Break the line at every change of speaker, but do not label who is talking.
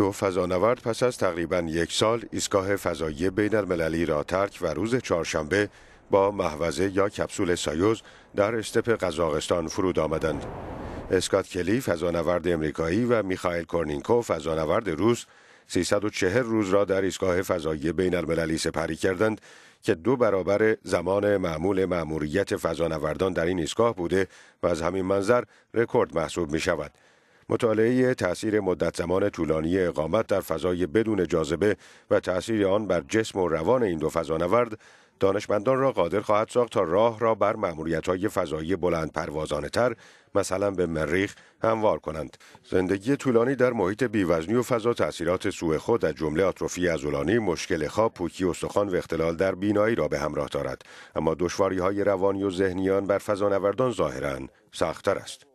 دو فضانورد پس از تقریبا یک سال ایستگاه فضایی بین المللی را ترک و روز چهارشنبه با محوزه یا کپسول سایوز در استپ قزاقستان فرود آمدند. اسکات کلی فضانورد امریکایی و میخائیل کورنینکو فضانورد روس 340 روز را در ایستگاه فضایی بین المللی سپری کردند که دو برابر زمان معمول مأموریت فضانوردان در این ایستگاه بوده و از همین منظر رکورد محسوب می شود. مطالعه تاثیر مدت زمان طولانی اقامت در فضای بدون جاذبه و تاثیر آن بر جسم و روان این دو فضانورد دانشمندان را قادر خواهد ساخت تا راه را بر معمولیت های فضایی بلند پروازانه تر مثلا به مریخ هموار کنند. زندگی طولانی در محیط بیوزنی و فضا تاثیرات سوء خود از جمله آتروفی ازولانی مشکل خواب، پوکی استخوان و اختلال در بینایی را به همراه دارد. اما دشواری روانی و ذهنیان بر فضانوردان ظاهرا سختتر است.